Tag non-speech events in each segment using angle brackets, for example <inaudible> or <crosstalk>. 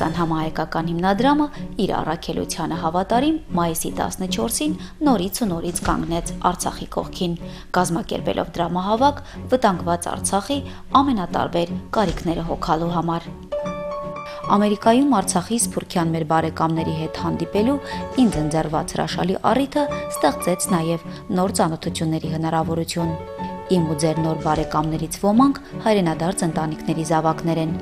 Հայաստան համահայկական հիմնադրամը իր առաքելությանը հավատարիմ մայիսի 14-ին նորից ու նորից կանգնեց Արցախի կողքին, կազմակերպելով դրամահավաք վտանգված Արցախի ամենատարբեր կարիքները հոգալու համար։ Ամերիկայում Արցախի Սփյուռքյան մեր բարեկամների հետ հանդիպելու ինձ ընձեռված հրաշալի առիթը ստեղծեց նաև նոր ծանոթությունների հնարավորություն։ Իմ ու ձեր նոր բարեկամներից ոմանք հայրենադարձ ընտանիքների զավակներ են,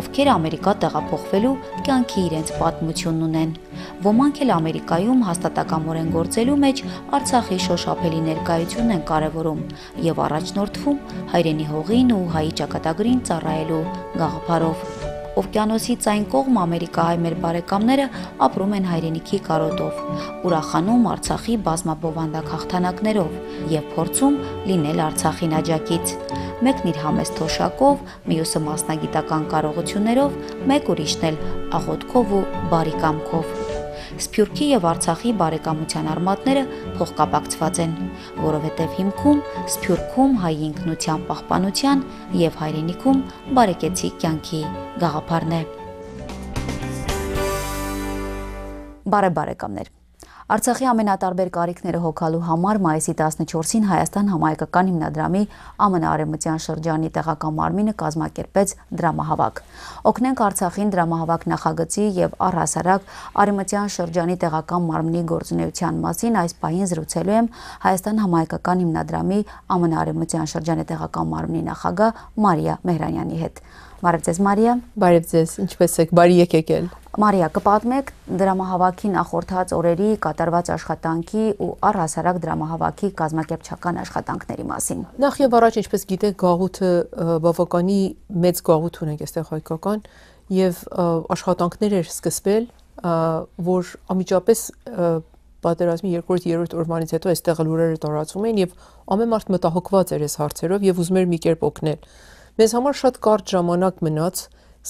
ովքեր Ամերիկա տեղափոխվելու կյանքի իրենց պատմությունն ունեն։ Ոմանք էլ Ամերիկայում հաստատակամորեն գործելու մեջ Արցախի շոշափելի ներկայությունն են կարևորում եւ առաջնորդվում հայրենի հողին ու հայի ճակատագրին ծառայելու գաղափարով։ Օվկիանոսի ցայն կողմ Ամերիկահայ մեր բարեկամները ապրում են հայրենիքի կարոտով։ Ուրախանում Արցախի բազմաբովանդակ հաղթանակներով եւ փորձում լինել Արցախին աջակից։ Մեկն իր համեստ թոշակով, մյուսը մասնագիտական կարողություններով, մեկ ուրիշն էլ աղոթքով ու բարի կամքով։ Սփյուռքի եւ Արցախի բարեկամության արմատները փոխկապակցված են, որովհետեւ հիմքում Սփյուռքում հայ ինքնության պահպանության եւ հայրենիքում բարեկեցիկ կյանքի գաղափարն է։ Բարե բարեկամներ Արցախի ամենատարբեր կարիքները հոգալու համար մայիսի 14-ին Հայաստան համայնական հիմնադրամի ԱՄՆ-արևմտյան շրջանի տեղական մարմինը կազմակերպեց դրամահավաք։ Օգնենք Արցախին դրամահավաք նախագծի եւ առհասարակ արևմտյան շրջանի տեղական մարմնի գործունեության մասին այս պահին զրուցելու եմ Հայաստան համայնական հիմնադրամի ԱՄՆ-արևմտյան շրջանի տեղական մարմնի նախագահ Մարիա Մեհրանյանի հետ։ Բարև ձեզ Մարիա։ Բարև ձեզ, ինչպե՞ս եք։ Բարի եք եկել։ Մարիա, կպատմեք դրամահավաքի նախորդած օրերի կատարված աշխատանքի ու առհասարակ դրամահավաքի կազմակերպչական աշխատանքների մասին։ Նախ եւ առաջ, ինչպես գիտեք, գաղութը բավականի մեծ գաղութ ունենք այստեղ հայկական եւ աշխատանքներ էր սկսվել, որ ամիջապես պատերազմի երկրորդ երրորդ օրվանից հետո այստեղ լուրերը տարածվում էին եւ ամեն մարդ մտահոգված էր այս հարցերով եւ ուզում էր մի կերպ օգնել Մեզ համար շատ կարճ ժամանակ մնաց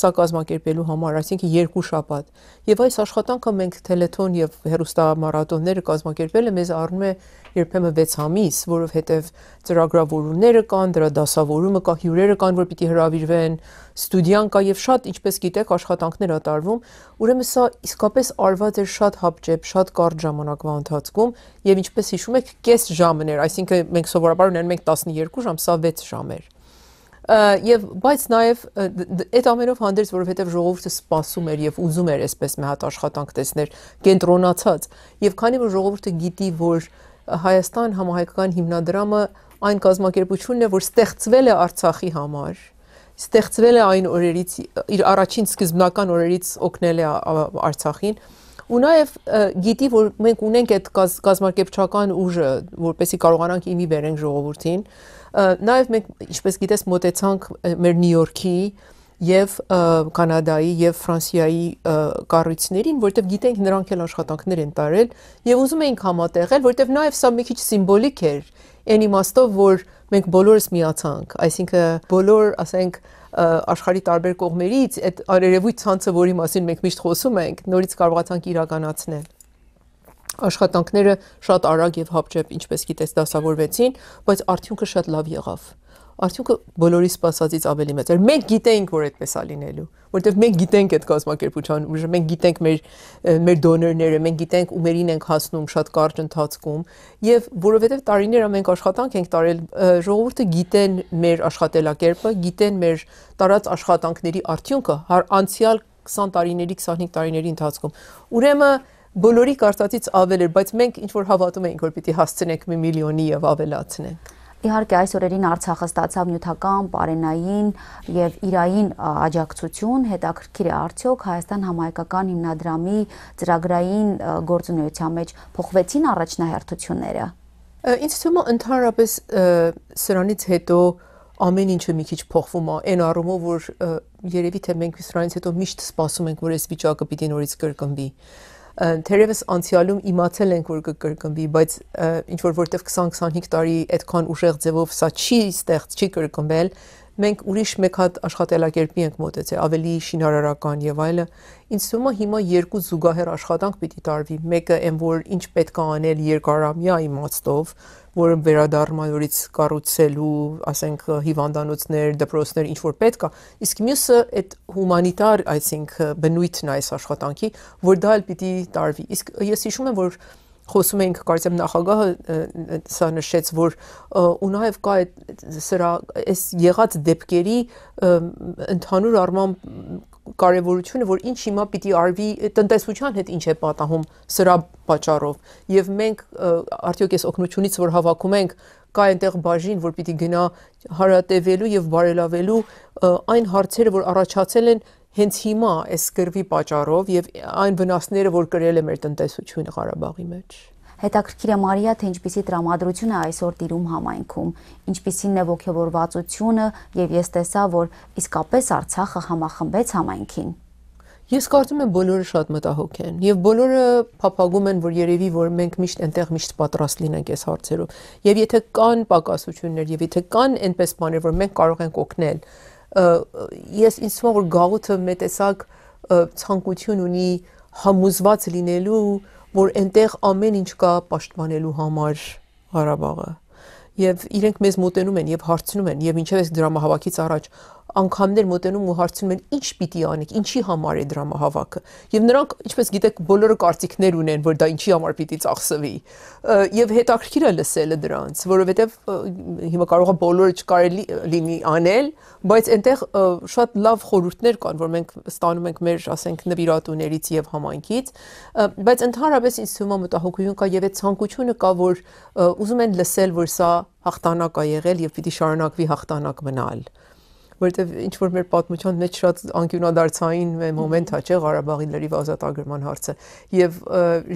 սա կազմակերպելու համար, այսինքն երկու շաբաթ։ Եվ այս աշխատանքը մենք թելեթոն եւ հերոստամարատոնները կազմակերպելը մեզ առնում է երբեմն 6 ամիս, որովհետեւ ծրագրավորումները կան, դրա դասավորումը կա, հյուրերը կան, որ պիտի հրավիրվեն, ստուդիան կա եւ շատ, ինչպես գիտեք, աշխատանքներ ա տարվում։ Ուրեմն սա իսկապես արված էր շատ հապճեպ, շատ կարճ ժամանակվա ընթացքում եւ ինչպես հիշում եք, կես ժամն էր, այսինքն մենք սովորաբար ունենում ենք 12 ժամ, սա 6 ժամ էր եւ բայց նաեւ այդ ամենով հանդերձ որովհետեւ ժողովուրդը սպասում էր եւ ուզում էր այսպես մի հատ աշխատանք տեսնել կենտրոնացած եւ քանի որ ժողովուրդը գիտի որ Հայաստան համահայկական հիմնադրամը այն կազմակերպությունն է որ ստեղծվել է Արցախի համար ստեղծվել է այն օրերից իր առաջին սկզբնական օրերից օգնել է Արցախին ու նաև գիտի, որ մենք ունենք այդ գազམ་արկեփչական ուժը, որպեսի կարողանանք իմի բերենք ժողովրդին։ Նաև մենք, ինչպես գիտես, մտեցանք մեր Նյու Յորքի եւ կանադայի եւ ֆրանսիայի կառույցներին, որտեղ գիտենք նրանք էլ աշխատանքներ են տարել եւ ուզում էինք համատեղել, որտեղ նաեւ սա մի քիչ սիմվոլիկ էր այն իմաստով, որ մենք բոլորս միացանք, այսինքն բոլոր, ասենք, աշխարհի տարբեր կողմերից այդ արերևույթ ցանցը, որի մասին մենք միշտ խոսում ենք, նորից կարողացանք իրականացնել աշխատանքները շատ արագ եւ հապճեպ ինչպես գիտես դասավորվեցին, բայց արդյունքը շատ լավ եղավ արդյունքը բոլորի սպասածից ավելի մեծ էր։ Մենք գիտենք, որ այդպես է լինելու, որովհետև մենք գիտենք այդ կազմակերպության ուժը, մենք գիտենք մեր մեր դոնորները, մենք գիտենք ումերին ենք հասնում շատ կարճ ընթացքում, եւ որովհետև տարիներ ամենք աշխատանք ենք տարել, ժողովուրդը գիտեն մեր աշխատելակերպը, գիտեն մեր տարած աշխատանքների արդյունքը հա, անցյալ 20 տարիների, 25 տարիների ընթացքում։ Ուրեմն բոլորի կարծածից ավել էր, բայց մենք ինչ որ հավատում էինք, որ պիտի հասցնենք մի միլիոնի եւ ավելացնենք։ Իհարկե այս օրերին Արցախը ստացավ նյութական, բարենային եւ իրային աջակցություն, հետաքրքիր է արդյոք Հայաստան համայնական հիմնադրամի ծրագրային գործունեության մեջ փոխվեցին առաջնահերթությունները։ Ինչ թվում է ընդհանրապես սրանից հետո ամեն ինչը մի քիչ փոխվում է այն առումով որ երևի թե մենք սրանից հետո միշտ սպասում ենք որ այս վիճակը պիտի նորից կրկնվի Թերևս անցյալում իմացել ենք, որ կկրկնվի, բայց ինչ որ որտեվ 20-25 տարի այդքան ուժեղ ձևով սա չի ստեղծ, չի կրկնվել, մենք ուրիշ մեկ հատ աշխատելակերպի ենք մոտեցել, ավելի շինարարական եւ այլը։ Ինձ թվում է հիմա երկու զուգահեռ աշխատանք պիտի տարվի։ Մեկը այն, որ ինչ պետք է անել երկարամյա իմաստով, որը վերադառնալուց կառուցելու, ասենք հիվանդանոցներ, դպրոցներ, ինչ որ պետք է, իսկ մյուսը այդ հումանիտար, այսինքն բնույթն այս աշխատանքի, որ դա էլ պիտի տարվի։ Իսկ ես հիշում եմ, որ խոսում էինք կարծեմ նախագահը սա նշեց որ ու նաև կա այդ սրա այս եղած դեպքերի ընդհանուր առմամբ կարևորությունը որ ինչ հիմա պիտի արվի տնտեսության հետ ինչ է պատահում սրա պատճառով եւ մենք արդյոք այս օկնությունից որ հավաքում ենք կա այնտեղ բաժին որ պիտի գնա հարատևելու եւ բարելավելու այն հարցերը որ առաջացել են հենց հիմա այս գրվի պատճառով եւ այն վնասները, որ կրել է մեր տնտեսությունը Ղարաբաղի մեջ։ Հետաքրքիր է Մարիա, թե ինչպիսի տրամադրություն է այսօր տիրում համայնքում, ինչպիսին է ողջավորվածությունը եւ ես տեսա, որ իսկապես Արցախը համախմբեց համայնքին։ Ես կարծում եմ բոլորը շատ մտահոգ են եւ բոլորը փափագում են, որ երևի որ մենք միշտ այնտեղ միշտ պատրաստ լինենք այս հարցերով։ Եվ եթե կան պակասություններ եւ եթե կան այնպես բաներ, որ մենք կարող ենք օգնել, ես ինձ թվում որ գաղութը մի տեսակ ցանկություն ունի համոզված լինելու, որ այնտեղ ամեն ինչ կա պաշտպանելու համար Ղարաբաղը։ Եվ իրենք մեզ մոտենում են եւ հարցնում են, եւ ինչեւ էս դրամահավաքից առաջ անգամներ մոտենում ու հարցնում են ինչ պիտի անեք, ինչի համար է դրամահավաքը։ Եվ նրանք, ինչպես գիտեք, բոլորը կարծիքներ ունեն, որ դա ինչի համար պիտի ծախսվի։ Եվ հետաքրքիր է լսելը դրանց, որովհետև հիմա կարող է բոլորը չկարելի լինի անել, բայց այնտեղ շատ լավ խորհուրդներ կան, որ մենք ստանում ենք մեր, ասենք, նվիրատուներից եւ համայնքից, բայց ընդհանրապես ինձ թվում է մտահոգություն կա եւ այդ ցանկությունը կա, որ ուզում են լսել, որ սա հաղթանակ է եղել եւ պիտի շարունակվի հաղթանակ մնալ որովհետև ինչ որ մեր պատմության մեջ շատ անկյունադարձային մոմենտ հա չէ Ղարաբաղի լրիվ ազատագրման հարցը եւ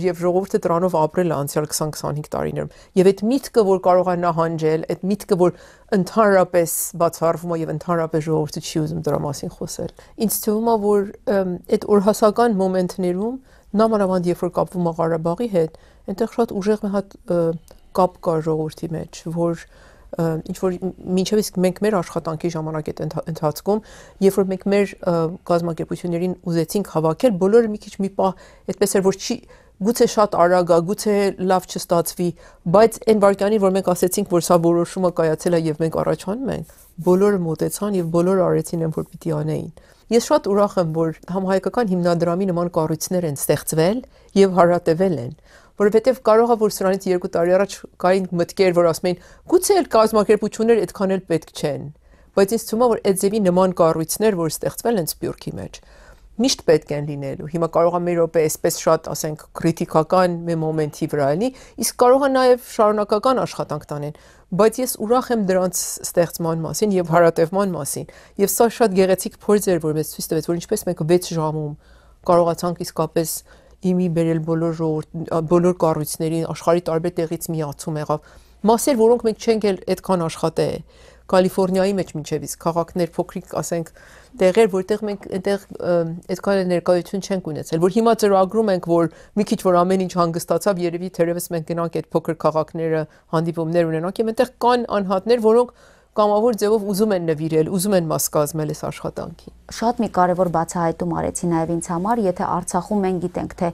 եւ ժողովուրդը դրանով ապրել է անցյալ 20-25 տարիներում եւ այդ միտքը որ կարող է նահանջել այդ միտքը որ ընդհանրապես բացառվում է եւ ընդհանրապես ժողովուրդը չի ուզում դրա մասին խոսել ինձ թվում է որ այդ օրհասական մոմենտներում նամանավանդ երբ որ կապվում է Ղարաբաղի հետ այնտեղ շատ ուժեղ մի հատ կապ կա ժողովրդի մեջ որ և, ինչ որ մինչև իսկ մենք մեր աշխատանքի ժամանակ այդ ընթացքում, երբ որ մենք մեր գազམ་ակերպություններին ուզեցինք հավաքել, բոլորը մի քիչ մի պահ այդպես էր, որ չի գուցե շատ արագ է, գուցե լավ չստացվի, բայց այն վարքանին, որ մենք ասեցինք, որ սա որոշումը կայացել է եւ մենք առաջանում ենք, բոլորը մտեցան եւ բոլորը արեցին այն, որ պիտի անեին։ Ես շատ ուրախ եմ, որ համահայկական հիմնադրամի նման կառույցներ են ստեղծվել եւ հարատևել են որովհետև կարող է որ սրանից 2 տարի առաջ կային մտքեր, որ ասում էին, գուցե էլ կազմակերպություններ այդքան էլ պետք չեն, բայց ինձ թվում է որ այդ ձևի նման կառույցներ, որ ստեղծվել են Սպյուրքի մեջ, միշտ պետք են լինելու։ Հիմա կարող է մեր ոպե այսպես շատ, ասենք, քրիտիկական մի մոմենտի վրա լինի, իսկ կարող է նաև շարունակական աշխատանք տանեն, բայց ես ուրախ եմ դրանց ստեղծման մասին եւ հարատևման մասին։ Եվ սա շատ գեղեցիկ փորձ էր, որ մեզ ցույց տվեց, որ ինչպես մենք 6 ժամում կարողացանք իսկապես իմի բերել բոլոր ժողովուրդ բոլոր կառույցներին աշխարհի տարբեր տեղից միացում եղավ մասեր, որոնք մենք չենք էլ այդքան աշխատել Կալիֆոռնիայի մեջ ինչևից քաղաքներ փոքրիկ, ասենք, տեղեր, որտեղ մենք այդտեղ այդքան ներկայություն չենք ունեցել, որ հիմա ծրագրում ենք, որ մի քիչ որ ամեն ինչ հանգստացավ, երևի թերևս մենք գնանք այդ փոքր քաղաքները հանդիպումներ ունենանք, եւ այնտեղ կան անհատներ, որոնք կամավոր ձևով ուզում են նվիրել, ուզում են մաս կազմել այս աշխատանքին։ Շատ մի կարևոր բացահայտում արեցի նաև ինձ համար, եթե Արցախում մենք գիտենք, թե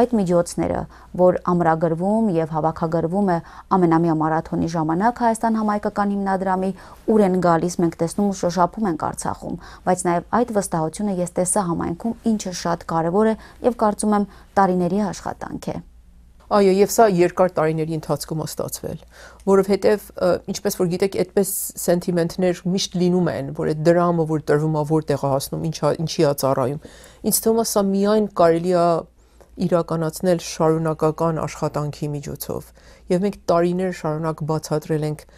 այդ միջոցները, որ ամրագրվում եւ հավաքագրվում է ամենամյա մարաթոնի ժամանակ Հայաստան համայնական հիմնադրամի, ուր են գալիս, մենք տեսնում ու շոշափում ենք Արցախում, բայց նաեւ այդ վստահությունը ես տեսա համայնքում, ինչը շատ կարեւոր է եւ կարծում եմ տարիների աշխատանք է։ Այո, եւ սա երկար տարիների ընթացքում է ստացվել, որովհետեւ ինչպես որ գիտեք, այդպես սենտիմենտներ միշտ լինում են, որ այդ դրամը, որ տրվում է, որտեղ է հասնում, ինչա, ինչի է ծառայում։ Ինչ թվում է, սա միայն կարելի է իրականացնել շարունակական աշխատանքի միջոցով։ Եվ մենք տարիներ շարունակ բացատրել ենք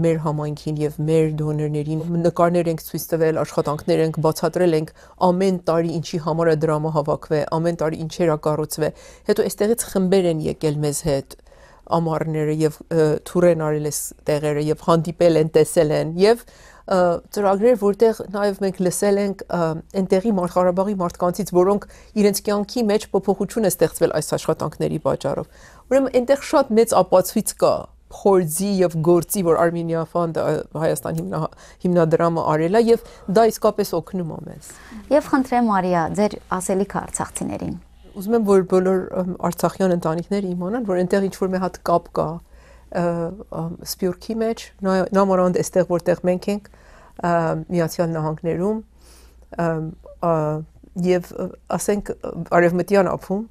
մեր համայնքին եւ մեր դոներներին նկարներ ենք ցույց տվել, աշխատանքներ ենք բացատրել ենք ամեն տարի ինչի համար է դրամը հավաքվել, ամեն տարի ինչեր է կառուցվել։ Հետո այստեղից խմբեր են եկել մեզ հետ ամառները եւ թուր են արել այս տեղերը եւ հանդիպել են, տեսել են եւ ծրագրեր, որտեղ նաև մենք լսել ենք այնտեղի Ղարաբաղի մարդկանցից, որոնք իրենց կյանքի մեջ փոփոխություն է ստեղծվել այս աշխատանքների պատճառով։ Ուրեմն այնտեղ շատ մեծ ապացույց կա փորձի եւ գործի, որ Armenia Fund-ը Հայաստան հիմնա հիմնադրամը արել է եւ դա իսկապես օգնում է մեզ։ Եվ խնդրեմ Մարիա, ձեր ասելիքը արցախցիներին։ Ուզում եմ որ բոլոր արցախյան ընտանիքները իմանան, որ այնտեղ ինչ որ մի հատ կապ կա սպյուրքի մեջ, նամանդ այստեղ որտեղ մենք ենք միացյալ նահանգներում եւ ասենք արևմտյան ափում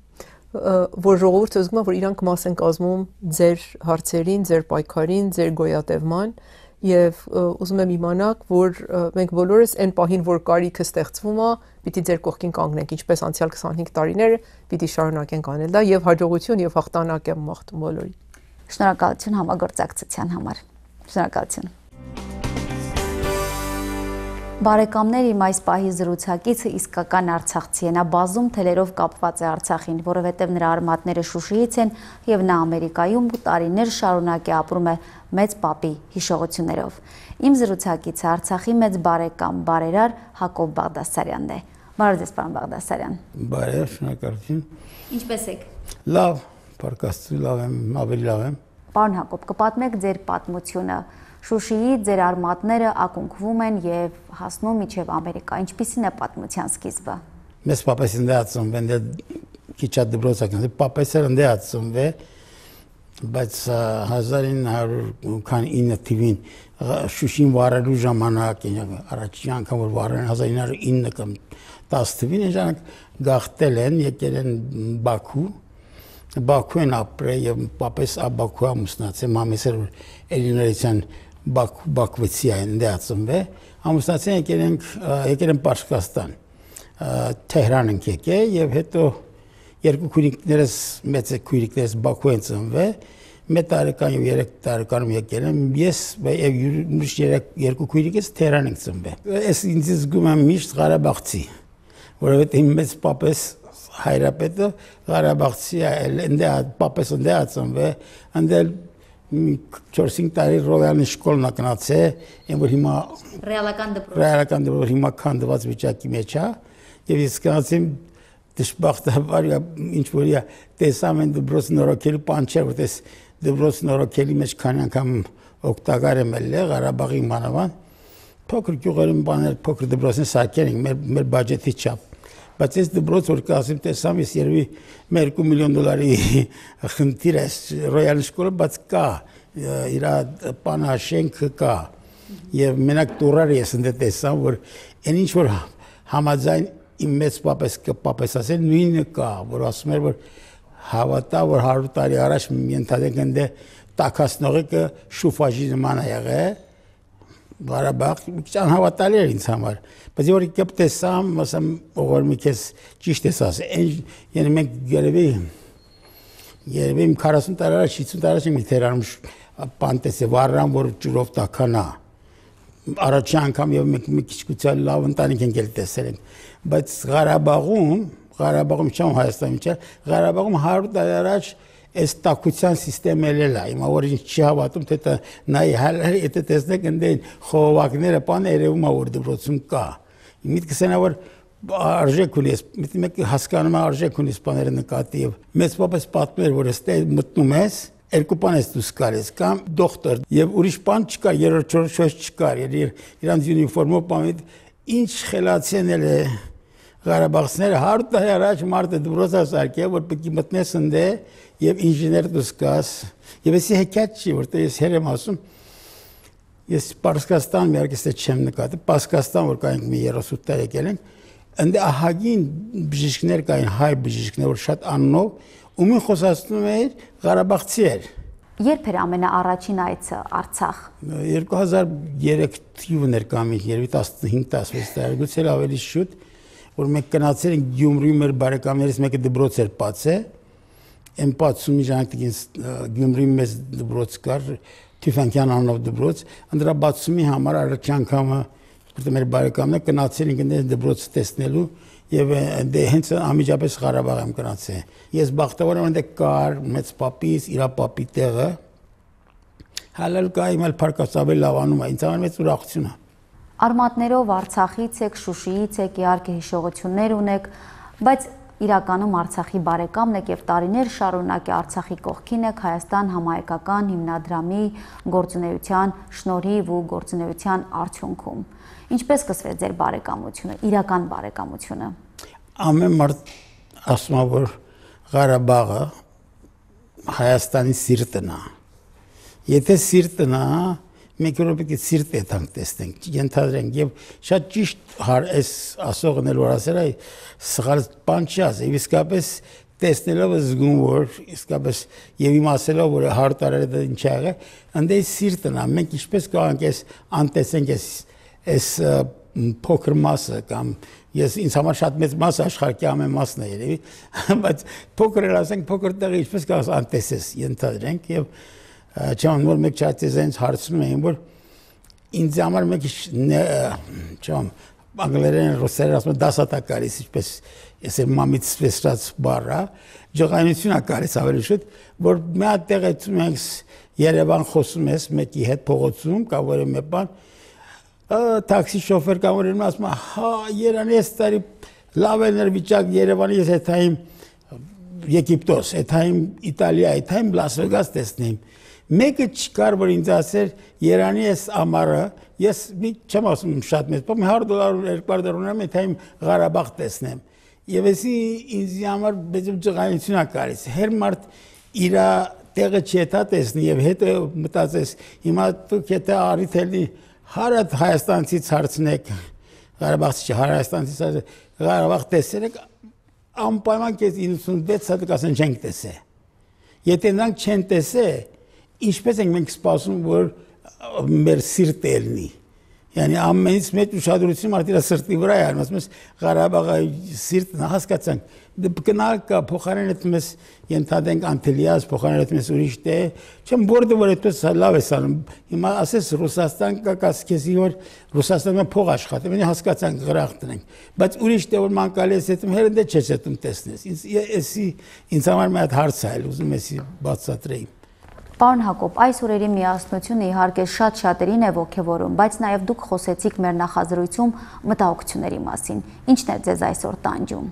որ ժողովուրդը զգում է, որ իրանք մաս են կազմում ձեր հարցերին, ձեր պայքարին, ձեր գոյատևման եւ ուզում եմ իմանալ, որ մենք բոլորս այն պահին, որ կարիքը ստեղծվում է, պիտի ձեր կողքին կանգնենք, ինչպես անցյալ 25 տարիները պիտի շարունակենք անել դա եւ հաջողություն եւ հաղթանակ եմ մաղթում բոլորին։ Շնորհակալություն համագործակցության համար։ Շնորհակալություն։ Բարեկամներ իմ այս պահի զրուցակիցը իսկական Արցախցի է։ Նա բազում թելերով կապված է Արցախին, որովհետև նրա արմատները Շուշիից են եւ նա Ամերիկայում տարիներ շարունակ է ապրում է մեծ papi հիշողություններով։ Իմ զրուցակիցը Արցախի մեծ բարեկամ, բարերար Հակոբ Բաղդասարյանն է։ Բարև ձեզ, պարոն Բաղդասարյան։ Բարև, շնորհակալություն։ Ինչպե՞ս եք։ Լավ, բարգաստի լավ եմ, ավելի լավ եմ։ Պարոն Հակոբ, կպատմեք ձեր պատմությունը Շուշիի ձեր արմատները ակունքվում են եւ հասնում միջև Ամերիկա։ Ինչպիսին է պատմության սկիզբը։ Մեզ պապեսին դեացում վեն դե քիչա դպրոցական։ դե Պապեսերը դեացում վե բայց 1909 թվին Շուշին վարելու ժամանակ առաջին անգամ որ վարեն 1909 կամ 10 թվին այնժանակ գախտել են եկել են Բաքու Բաքու են ապրել եւ պապես Բաքու ամուսնացել մամեսեր Էլինորեցյան Բաք Բաքվեցի այն դացմվե ամուսնացին եկել ենք եկել են Պարսկաստան Թեհրան ենք եկել եւ հետո երկու քույրիկներս մեծ քույրիկներս Բաքու են ծնվե մեկ տարեկան եւ երեք տարեկանում եկել եմ ես եւ միշտ երկու քույրիկս Թեհրան ենք ծնվել ես ինձ զգում եմ միշտ Ղարաբաղցի որովհետեւ իմ մեծ papas հայրապետը Ղարաբաղցի է, ընդ է papas ընդ է ծնվել ընդ մի 4-5 տարի Ռոյալի շկոլն ա գնացե, այն որ հիմա ռեալական դպրոց։ Ռեալական դպրոց հիմա քանդված վիճակի մեջ է, եւ ես գնացեմ դժբախտաբար ինչ որ է տեսամ այն դպրոց նորոգելու բան չէր, որտես դպրոց նորոգելի մեջ քանի անգամ օգտակար եմ ելել Ղարաբաղի մանավան փոքր գյուղերում բաներ փոքր դպրոցներ սարքել ենք մեր մեր բյուջեթի չափ Բայց ես դպրոց որ կասեմ, տեսամ ես երևի 2 միլիոն դոլարի <laughs> խնդիր էս Royal School-ը, բայց կա իր պանաշենքը կա։ Եվ մենակ դուրար ես ընդ տեսամ, որ այն ինչ որ համաձայն իմ մեծ պապես կպապես ասել, նույնը կա, որ ասում էր, որ հավատա, որ 100 տարի առաջ ենթադրենք ընդ տակասնողը շուֆաժի նման է եղել Ղարաբաղ մի քիչ անհավատալի էր ինձ համար բայց որ կապ տեսամ ասեմ որ մի քիչ ճիշտ ես ասել այն յենը մենք երևի երևի 40 տարի առաջ 50 տարի առաջ մի թերանում պանտեսը վառան որ ջուրով տականա առաջի անգամ եւ մենք մի քիչ գուցալ լավ ընտանիք ենք էլ տեսել ենք բայց Ղարաբաղում Ղարաբաղում չեմ Հայաստանում չէ Ղարաբաղում 100 տարի առաջ այս տակության համակարգը լա։ Հիմա որ ինչ չի հավատում, թե դա նայ հələ հա, եթե տեսնեք ընդ այն խողովակները բան երևում է որ դրոցում կա։ Միտքս այն որ արժեք ունի, միտի մեկ հասկանում է արժեք ունի սպաները նկատի եւ մեծ պապես պատմել որ էստե մտնում ես երկու բան ես դուս կարես կամ դոկտոր եւ ուրիշ բան չկա երրորդ չորրորդ չկա իր իրանց յունիֆորմով բան ինչ խելացիան էլ է Ղարաբաղցիները 100 տարի առաջ մարտը դրոսա սարքել, որ պետք է մտնես ընդե եւ ինժեներ դուսկաս։ Եվ էսի հեքիաթ չի, որտեղ ես հերեմ ասում։ Ես Պարսկաստան միարկեստե չեմ նկատի, Պարսկաստան որ կային մի 38 տարի եկել են, ընդե ահագին բժիշկներ կային, հայ բժիշկներ, որ շատ աննով, ում են խոսացնում էր Ղարաբաղցիներ։ Երբ էր ամենաառաջին այցը Արցախ։ 2003 թիվն էր կամ 2015-16 տարի, գուցե ավելի շուտ որ մենք գնացել ենք Գյումրիում մեր բարեկամներից մեկը դբրոց էր ծացե այն ծացումի ժամանակ ինձ Գյումրիում մեծ դբրոց կար Թիֆանքյան անունով դբրոց անդրա ծացումի համար առաջ անգամը որտեղ մեր բարեկամները գնացել ենք այնտեղ դբրոց տեսնելու եւ դե հենց ամիջապես Ղարաբաղ եմ գնացել ես բախտավոր եմ այնտեղ կար մեծ պապիս իր պապի տեղը հալալ կայմալ փարկածաբել լավանում է ինձ համար մեծ ուրախություն է արմատներով Արցախից եք, Շուշիից եք, իհարկե հիշողություններ ունեք, բայց իրականում Արցախի բարեկամն եք եւ տարիներ շարունակ է Արցախի կողքին եք Հայաստան համահայկական հիմնադրամի գործունեության շնորհիվ ու գործունեության արդյունքում։ Ինչպես սկսվեց ձեր բարեկամությունը, իրական բարեկամությունը։ Ամեն մարդ ասում է, որ Ղարաբաղը Հայաստանի սիրտն է։ Եթե սիրտն է, մեկ րոպեկից սիրտ պետք տեսնենք, ենթադրենք եւ շատ ճիշտ հար այս ասողն էլ որ ասել է սխալ բան չի ասել, իսկապես տեսնելով զգում որ իսկապես եւ իմ ասելով որ հարտարը դա ինչ ա եղել, այնտեղ սիրտն է, մենք ինչպես կարող ենք այս անտեսենք այս այս փոքր մասը կամ ես ինձ համար շատ մեծ մաս աշխարհի ամեն մասն է երևի <laughs> բայց փոքր ասենք փոքր տեղի ինչպես կարաս անտեսես ընդհանրենք եւ և չեմ որ մեկ չաթեզենց հարցնում էին որ ինձ համար մեկ չեմ անգլերեն ռուսերեն ասում դասատա կարիս ինչպես ես եմ մամից ստացած բառը ժողանություն է կարիս ավելի շուտ որ մի հատ տեղ ենք Երևան խոսում ես մեկի հետ փողոցում կամ որը մի բան տաքսի շոֆեր կամ որը ասում է հա Երևանի ես տարի լավ է ներվիճակ Երևանի ես հետայիմ Եգիպտոս, հետայիմ Իտալիա, հետայիմ Լաս Վեգաս տեսնեմ Մեկը չկար, որ ինձ ասեր, Երանի ես ամառը, ես մի չեմ ասում շատ մեծ, բայց 100 դոլար 200 դոլար ունեմ, եթե իմ Ղարաբաղ տեսնեմ։ Եվ էսի ինձ համար բեժ ջղայնությունա կարիս։ Հեր մարդ իր տեղը չետա տեսնի եւ հետո մտածես, հիմա դուք եթե արիթ էլի հարատ Հայաստանից հարցնեք, Ղարաբաղից չի, Հայաստանից հարցնեք, Ղարաբաղ տեսել եք, անպայման կես 96 հատ կասեն չենք տեսել։ Եթե նրանք չեն տեսել, ինչպես ենք մենք սպասում որ մեր սիրտը ելնի Yani ամենից մեծ ուշադրությունը մարդի իր սրտի վրա է, ասում ես Ղարաբաղի սիրտն հասկացանք։ դե Կնարկա փոխարեն այդ մեզ ընդհանրենք Անտելիաս փոխարեն այդ մեզ ուրիշ տե, չեմ բորդը որ այդպես լավ է սարում։ Հիմա ասես Ռուսաստան կա կասկեսի որ Ռուսաստանը փող աշխատի, մենք հասկացանք գրախ տնենք, բայց ուրիշ տե որ մանկալես այդ հերնդե չես այդում տեսնես։ Ինձ էսի ինձ համար մի հատ հարց է, ուզում էսի բացատրեի։ Պարոն Հակոբ, այս օրերի միասնությունը իհարկե շատ շատերին է ողջևորում, բայց նաև դուք խոսեցիք մեր նախազրույցում մտահոգությունների մասին։ Ինչն է ձեզ այսօր տանջում։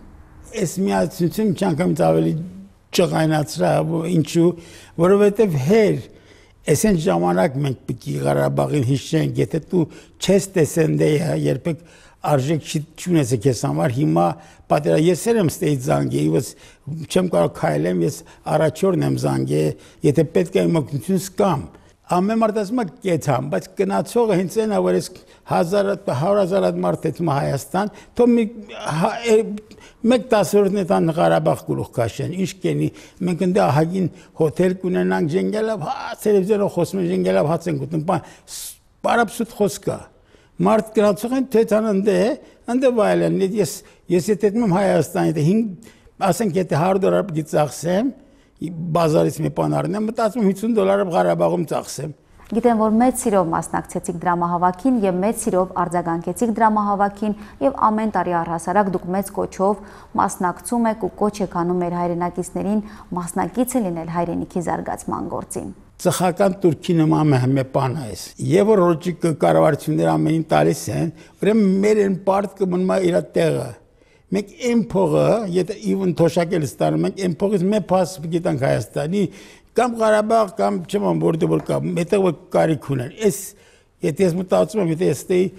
Այս միասնությունը չանգամից ավելի ճղայնացրա, ինչու, որովհետև հեր Այսեն ժամանակ մենք պիտի Ղարաբաղին հիշենք, եթե դու չես տեսնեյա, երբեք արժեք չունես ես համար հիմա պատերա ես էլ եմ ստեյջ զանգեի ես չեմ կարող քայլեմ ես առաջորդն եմ զանգե եթե պետք է մոգնություն սկամ ամեն մարդ ասում է կեցամ բայց գնացողը հենց այն է որ ես 1000 100000 մարդ է թմա Հայաստան թող մի հա, մեկ տասորդն է տան Ղարաբաղ գլուխ քաշեն ինչ կենի մենք ընդ ահագին հոթել կունենանք ջենգելավ հա ցերեզերով խոսում ջենգելավ հաց են գտնում բան բարապսուտ խոսքա մարդ գնացող են թե ցաննդե ընդե վայելեն ես ես եթե դեմ Հայաստանից 5 ասենք եթե 100 դոլար պիտի ծախսեմ բազարից մի բան առնեմ մտածում 50 դոլարով Ղարաբաղում ծախսեմ Գիտեմ, որ մեծ սիրով մասնակցեցիք դրամահավաքին եւ մեծ սիրով արձագանքեցիք դրամահավաքին եւ ամեն տարի առհասարակ դուք մեծ կոչով մասնակցում եք ու կոչ եք անում մեր հայրենակիցներին մասնակիցը լինել հայրենիքի զարգացման գործին ծխական турքի նման մհմե պանայս եւ ռոճիկ կառավարությունները ամենին տալիս են ուրեմն մեր են բարդ կմնում է իր տեղը մենք այն փողը եթե իվն թոշակել ստանում ենք այն փողից մեր փաս գիտենք հայաստանի կամ Ղարաբաղ կամ չեմ որտեղ որ կամ մետեղ որ կարիք ունեն ես եթե ես մտածում եմ եթե ես տեի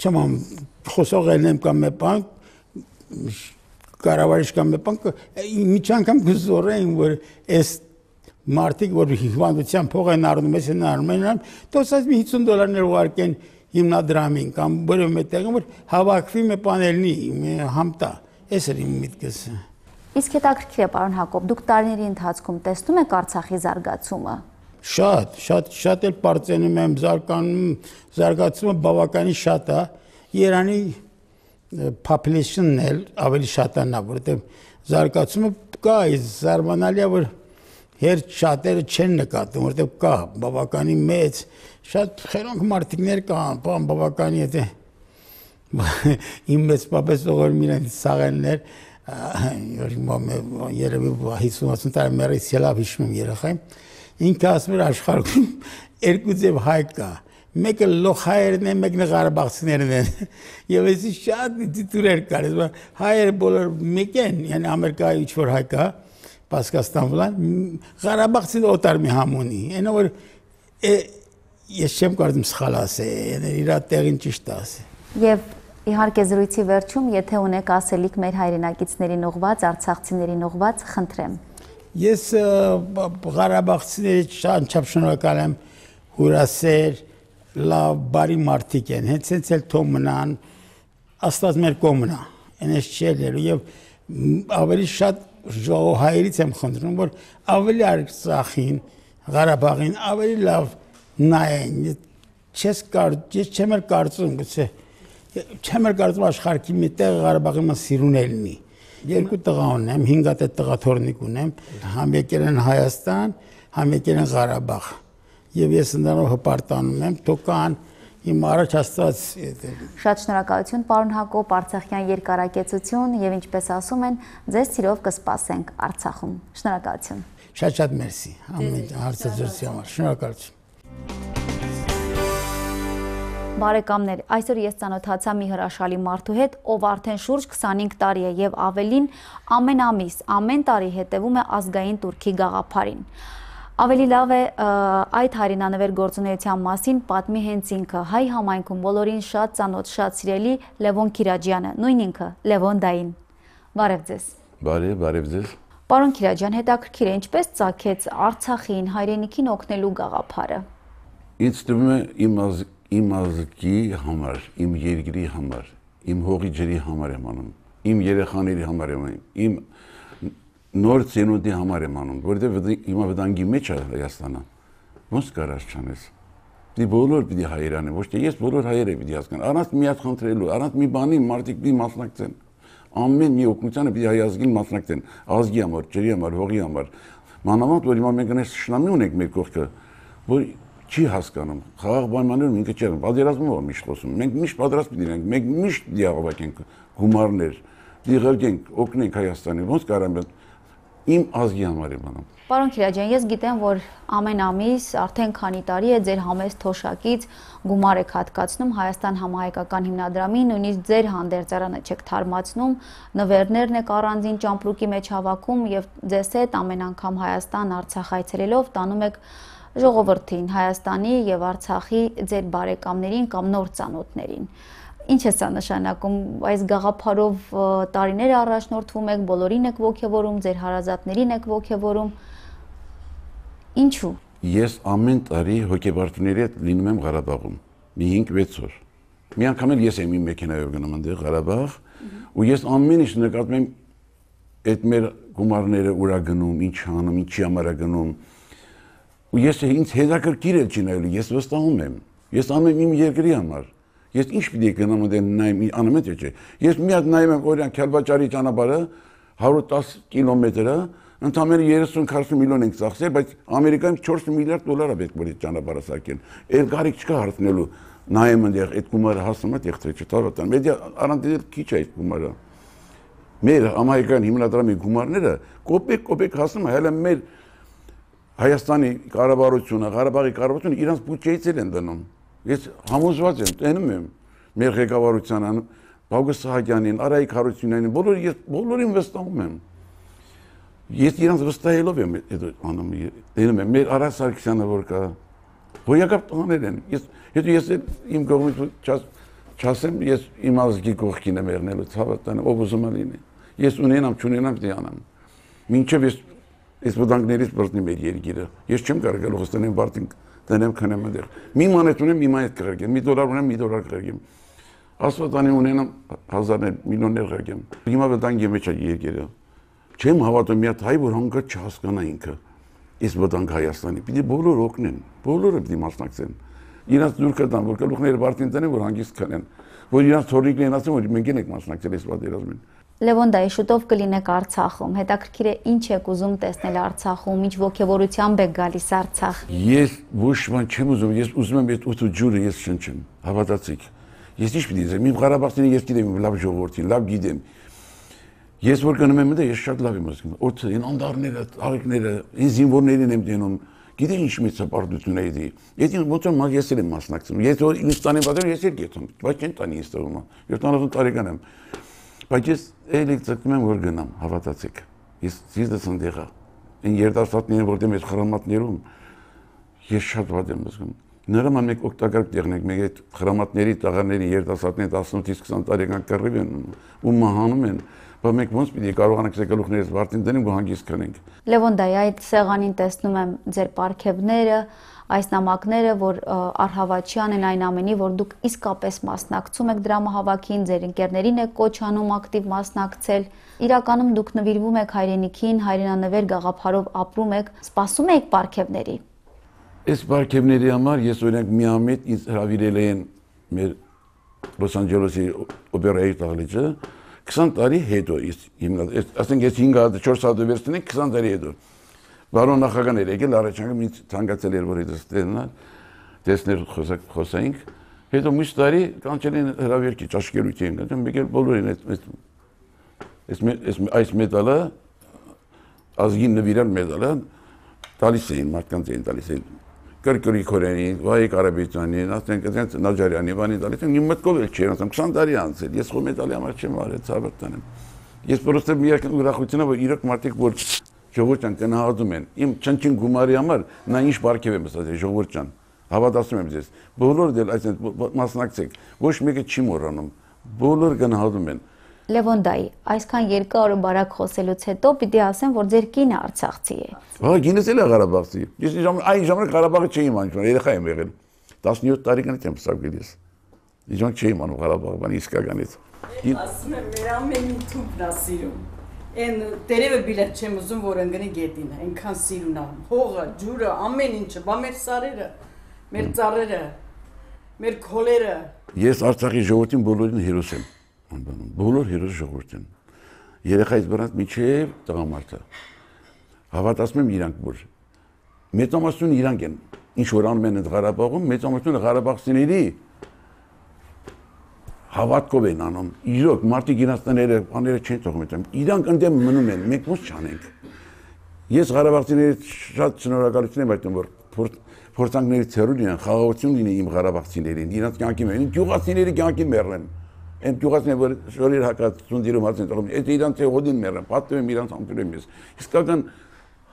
չեմ խոսող ելնեմ կամ մեր բանկ կառավարիչ կամ մեր բանկը մի անգամ կզորեն որ այս մարդիկ, որ հիվանդության փող են առնում, ես են առնում են նրան, տոսած մի 50 դոլարներ ուղարկեն հիմնադրամին կամ որևէ մեկտեղին, որ հավաքվի մե պանելնի համտա։ Էս էր իմ միտքս։ Իսկ հետաքրքիր է, պարոն Հակոբ, դուք տարիների ընթացքում տեսնում եք Արցախի զարգացումը։ Շատ, շատ, շատ էլ բարձենում եմ զարգանում, զարգացումը բավականին շատ է։ Երանի population-ն էլ ավելի շատ է նա, որովհետև զարգացումը կա, իսկ զարմանալիա որ երբ շատերը չեն նկատում, որտեղ կա բավականին մեծ շատ խելոք մարտիկներ կան, բան բավականին եթե իմ մեծ պապես ողոր մինան սաղելներ երբ երևի 50-60 տարի մերից ելավ հիշում երախայմ ինքը ասում էր աշխարհում երկու ձև հայ կա մեկը լոխայերն են, մեկն Ղարաբաղցիներն են։ <laughs> Եվ էսի շատ դիտուրեր կար, հայերը բոլոր մեկ են, yəni Ամերիկայի ինչ որ հայ կա, Պասկաստան վլան Ղարաբաղցին օտար մի համոնի։ Այնա որ ես չեմ կարծում սխալ ասե, այն իր տեղին ճիշտ ասե։ Եվ Իհարկե զրույցի վերջում, եթե ունեք ասելիք մեր հայրենակիցներին ուղված, արցախցիներին ուղված, խնդրեմ։ Ես Ղարաբաղցիների շանչապ շնորհակալ եմ հուրասեր, լավ, բարի մարդիկ են, հենց հենց էլ թո մնան, աստված մեր կոմնա, այնպես չելեր, և ավելի շատ ժողովրդից եմ խնդրում, որ ավելի Արցախին, Ղարաբաղին ավելի լավ նայեն։ Չես կարծում, ես չեմ էլ կարծում, գուցե չեմ էլ կարծում աշխարհի մի տեղ Ղարաբաղի մաս սիրուն ելնի։ Երկու տղա ունեմ, 5 հատ է տղաթորնիկ ունեմ, համեկել են Հայաստան, համեկել են Ղարաբաղ։ Եվ ես ընդանով հպարտանում եմ, թոքան իմ առաջացած դեր։ Շատ շնորհակալություն պարոն Հակոբ Արցախյան երկարակեցություն եւ ինչպես ասում են, ձեզ ցիրով կսպասենք Արցախում։ Շնորհակալություն։ Շատ-շատ մերսի ամեն հարցազրույցի համար։ Շնորհակալություն։ Բարեկամներ, այսօր ես ծանոթացա մի հրաշալի մարդու հետ, ով արդեն շուրջ 25 տարի է եւ ավելին ամեն ամիս, ամեն տարի հետևում է ազգային турքի գաղափարին։ Ավելի լավ է այդ հարինանվեր գործունեության մասին պատմի հենց ինքը հայ համայնքում բոլորին շատ ծանոթ, շատ սիրելի Լևոն Քիրաջյանը, նույն ինքը Լևոն Դային։ Բարև ձեզ։ Բարև, բարև ձեզ։ Պարոն Քիրաջյան, հետաքրքիր է, ինչպես ցակեց Արցախին, հայրենիքին օգնելու գաղափարը։ Ինձ թվում է իմ իմ ազգի համար, իմ երկրի համար, իմ հողի ջրի համար եմ անում, իմ երեխաների համար եմ անում, իմ նոր ցենոդի համար եմ անում, որովհետև հիմա վտանգի մեջ է Հայաստանը։ Ոնց կարաշ չանես։ Դի դե բոլոր պիտի հայերանը, ոչ թե ես բոլոր հայերը պիտի հասկանան։ Առանց մի հատ խնդրելու, առանց մի բանի մարդիկ պիտի մասնակցեն։ Ամեն մի օգնությանը պիտի հայազգին մասնակցեն, ազգի համար, ջրի համար, հողի համար։ Մանավանդ որ հիմա մենք այնպես շնամի ունենք մեր կողքը, որ չի հասկանում։ Խաղաղ պայմաններում ինքը չեն պատերազմով է միշտ խոսում։ Մենք միշտ պատրաստ պիտի լինենք, մենք միշտ դիաղովակենք գումարներ, դիղարկենք, օգնենք Հայաստանին։ Ոնց կարամ մենք իմ ազգի համար է մնում։ Պարոն Քիրաջյան, ես գիտեմ, որ ամեն ամիս արդեն քանի տարի է ձեր համեստ թոշակից գումար եք հատկացնում Հայաստան համահայկական հիմնադրամին, նույնիսկ ձեր հանդերձարանը չեք թարմացնում, նվերներն եք առանձին ճամպրուկի մեջ հավաքում եւ ձեզ հետ ամեն անգամ Հայաստան Արցախ այցելելով տանում եք ժողովրդին, Հայաստանի եւ Արցախի ձեր բարեկամներին կամ նոր ծանոթներին։ Ինչ է սա նշանակում, այս գաղափարով տարիներ առաջնորդվում եք, բոլորին եք ողջևորում, ձեր հարազատներին եք ողջևորում։ Ինչու։ Ես ամեն տարի հոգեբարձուների հետ լինում եմ Ղարաբաղում, մի 5-6 օր։ Մի անգամ էլ ես եմ իմ մեքենայով գնում այնտեղ Ղարաբաղ, ու ես ամեն ինչ նկատում եմ այդ մեր գումարները ուրա գնում, ինչ անում, ինչի համար է գնում։ Ու ես ինձ հետաքրքիր է չնայել, ես վստահում եմ։ Ես անում եմ իմ երկրի համար։ Ես ինչ պիտի գնամ ու դեն նայեմ անում է չէ։ Ես մի հատ նայում եմ օրյան Քյալբաճարի ճանապարհը 110 կիլոմետրը ընդամենը 30-40 միլիոն ենք ծախսել, բայց Ամերիկայում 4 միլիարդ դոլար է պետք որ այդ ճանապարհը սարքեն։ Էլ գարիք չկա հարցնելու նայեմ այնտեղ այդ գումարը հասնում է դեղտրի չտարոտան։ Մեդիա առանձին քիչ է այդ գումարը։ Մեր ամերիկյան հիմնադրամի գումարները կոպեկ կոպեկ հասնում է, հələ մեր Հայաստանի կառավարությունը, Ղարաբաղի կառավարությունը իրանց բյուջեից են դնում։ Ես համոզված եմ, տենում եմ մեր ղեկավարությանն Պավգոս Սահակյանին, Արայիկ Հարությունյանին, բոլորին ես բոլորին վստահում եմ։ Ես իրանց վստահելով եմ այդ անում, տենում եմ մեր Արա Սարգսյանը որ կա, հոյակապ տղաներ են։ Ես հետո ես իմ կողմից չաս չասեմ, ես իմ ազգի կողքին եմ եղնելու, ցավը տանը, ով ուզում է լինի։ Ես ունենամ, չունենամ դիանամ։ Մինչև ես այս բդանկներից բրտնի մեր երկիրը։ Ես չեմ կարող գլուխս տնեմ բարտին դնեմ քնեմ այնտեղ։ Մի մանեթ ունեմ, մի մանեթ կղերգեմ, մի դոլար ունեմ, մի դոլար կղերգեմ։ Աստված անի ունենամ հազարներ, միլիոններ կղերգեմ։ Հիմա վտանգի մեջ է երկերը։ Չեմ հավատում մի հատ հայ որ հանկարծ չհասկանա ինքը։ Իս վտանգ Հայաստանի։ Պիտի բոլորը օգնեն, բոլորը պիտի մասնակցեն։ Իրանց դուր կտան, որ գլուխները բարձին տնեն, որ հանգիստ քնեն։ Որ իրանց թորնիկներին ասեն, որ մենք ենք մասնակցել այս պատերազմին։ Լևոն դայ շուտով կլինեք Արցախում։ Հետաքրքիր է ինչ եք ուզում տեսնել Արցախում, ինչ ողջավորությամբ եք գալիս Արցախ։ Ես ոչ ոք չեմ ուզում, ես ուզում եմ այդ ութու ջուրը ես շնչեմ։ Հավատացիք։ Ես ինչ պիտի դեմ, իմ Ղարաբաղցին ես գիտեմ, լավ ժողովրդին, լավ գիտեմ։ Ես որ գնում եմ դա, ես շատ լավ եմ ասում։ Օրը այն անդարները, արիկները, այն զինվորներին եմ դնում։ Գիտե ինչ մեծ հպարտություն է դա։ Եթե ոնց որ մագ ես էլ եմ մասնակցում։ Ես որ ինձ տանեմ պատեր, ես էլ գետում, բայց չեն տանի ինձ տանը։ Ես 40 տարեկան եմ։ Բայց ես էլի ցկում եմ որ գնամ, հավատացեք։ Ես ծիծս ընդեղա։ Ին երիտասարդներին որտեղ ես խրամատներում ես շատ վատ եմ զգում։ Նրա մամ մեկ օկտագար տեղնեք, մեկ այդ խրամատների, տաղաների, երիտասարդների 18-ից 20 տարեկան կռիվ են ու մահանում են բայց մենք ոնց պիտի կարողանանք սեկալուխներից վարտին դնենք ու հանգիստ քնենք։ Լևոն դայ այդ սեղանին տեսնում եմ ձեր պարքևները, այս նամակները, որ արհավաչյան են այն ամենի, որ դուք իսկապես մասնակցում եք դրամահավաքին, ձեր ընկերներին եք կոչանում ակտիվ մասնակցել։ Իրականում դուք նվիրվում եք հայրենիքին, հայրենանվեր գաղափարով ապրում եք, սպասում եք պարգևների։ Այս պարգևների համար ես օրինակ միամիտ ինձ հրավիրել են մեր Լոս Անջելեսի օպերայի տաղլիճը 20 տարի հետո, իսկ հիմնական, ասենք ես 5 հատ 4 հատ վերցնենք 20 տարի հետո։ Բարոն նախագահն էր եկել, առաջարկում ինձ ցանկացել էր որ դες տեսնան, տեսներ խոսակ խոսայինք։ Հետո մյուս տարի կանչելին հրավերքի ճաշկերույթ էին կանչում, եկել բոլորին այդ այդ այս այս մեդալը ազգին նվիրան մեդալը տալիս էին մարդկանց էին տալիս էին կրկրի քորենին, վայիկ արաբիջանին, ասենք այդպես նաջարյանի բանի տալիս են, իմ մտքով էլ չէր ասեմ 20 տարի անց էլ, ես խոմետալի համար չեմ արել ցավը տանեմ։ Ես պրոստը մի երկու ուրախությունա որ իրոք մարդիկ որ Ժողովուրդյան կնահատում են։ Իմ չնչին գումարի համար նա ինչ բարգև եմ ասած, ժողովուրդյան, հավատացնում եմ ձեզ։ Բոլորը դել այս մասնակցեք, ոչ մեկը չի մոռանում։ Բոլորը կնահատում են։ Լևոնդայի, այսքան երկար ու բարակ խոսելուց հետո պիտի ասեմ, որ ձեր կինը Արցախցի է։ Հա, կինս էլ է Ղարաբաղցի։ Ես այն ժամանակ Ղարաբաղը չէի իմանում, երեխա եմ եղել։ 17 տարեկան եմ ծագել ես։ Իժան չէի իմանում Ղարաբաղը, բան իսկականից։ Ասում եմ, մեր ամեն մի թուփն է սիրում։ Այն տերևը բիլետ չեմ ուզում, որ ընկնի գետին, այնքան սիրուն է, հողը, ջուրը, ամեն ինչը, բա մեր սարերը, մեր ծառերը, մեր քոլերը։ Ես Արցախի ժողովրդին բոլորին հերոս եմ անվանում, բոլոր հերոս ժողովրդին։ Երեխայից բռնած միջև տղամարդը։ Հավատացնում եմ իրանք, որ մեծամասնություն իրանք են։ Ինչ որ անում են այդ Ղարաբաղում, մեծամասնությունը Ղարաբաղցիների հավատքով են անում։ Իրոք մարդիկ իրացները բաները չեն թողում այդտեղ։ Իրանք ընդեմ մնում են, մենք ո՞նց չանենք։ Ես Ղարաբաղցիների շատ շնորհակալություն եմ այդտեղ որ փորձանքների ծերու լինեն, խաղաղություն լինի իմ Ղարաբաղցիներին, իրանք կյանքի մերն, գյուղացիների կյանքի մերն։ Այն գյուղացիները որ շորեր հակացում դիրում հացն տալում, այդ իրանք թե հոդին մերն, պատմում եմ իրանք համբերում եմ ես։ Իսկական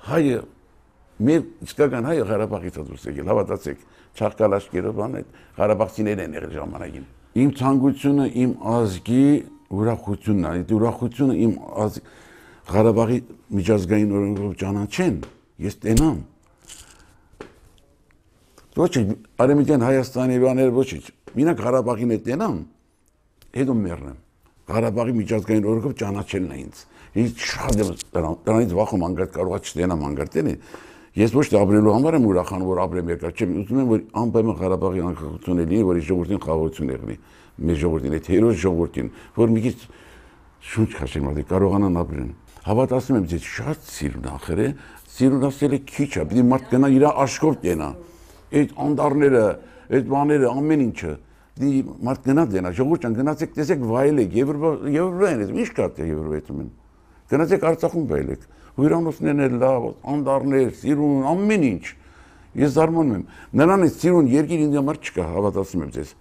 հայը մեր իսկական հայը Ղարաբաղից է դուրս եկել, հավատացեք, չաղկալ աշկերով բան այդ Ղարաբաղցիներն են եղել ժամանակին։ Իմ ցանկությունը իմ ազգի ուրախությունն է։ Այդ ուրախությունը իմ ազգ Ղարաբաղի միջազգային օրենքով ճանաչեն, ես տենամ։ Ոչ արեմիտյան Հայաստանի բաներ ոչ ինչ։ Մինակ Ղարաբաղին է տենամ, հետո մեռնեմ։ Ղարաբաղի միջազգային օրենքով ճանաչելն է ինձ։ Ինչ շատ եմ դրանից վախում անգամ կարողա չտենամ անգամ տենի։ Ես ոչ թե ապրելու համար եմ ուրախան, որ ապրեմ երկար, չեմ ուզում եմ, որ անպայման Ղարաբաղի անկախությունը լինի, որ ժողովրդին խաղաղություն եղնի, մեր ժողովրդին, այդ հերոս ժողովրդին, որ մի քիչ շունչ քաշեն մարդիկ կարողանան ապրեն։ Հավատացնում եմ ձեզ, շատ սիրուն ախր է, սիրուն ասել է քիչ է, պիտի մարդ գնա իր աշկով կենա։ Այդ անդարները, այդ բաները, ամեն ինչը դի մարդ գնա դենա, ժողովուրդ ջան գնացեք, տեսեք վայելեք, Եվրոպա, Եվրոպա են, ի՞նչ կա Եվրոպայում։ Գնացեք Արցախում վայելեք հյուրանոցներն էլ լավ, անդարներ, սիրուն, ամեն ինչ։ Ես զարմանում եմ։ Նրանից սիրուն երկիր ինձ համար չկա, հավատացնում եմ ձեզ։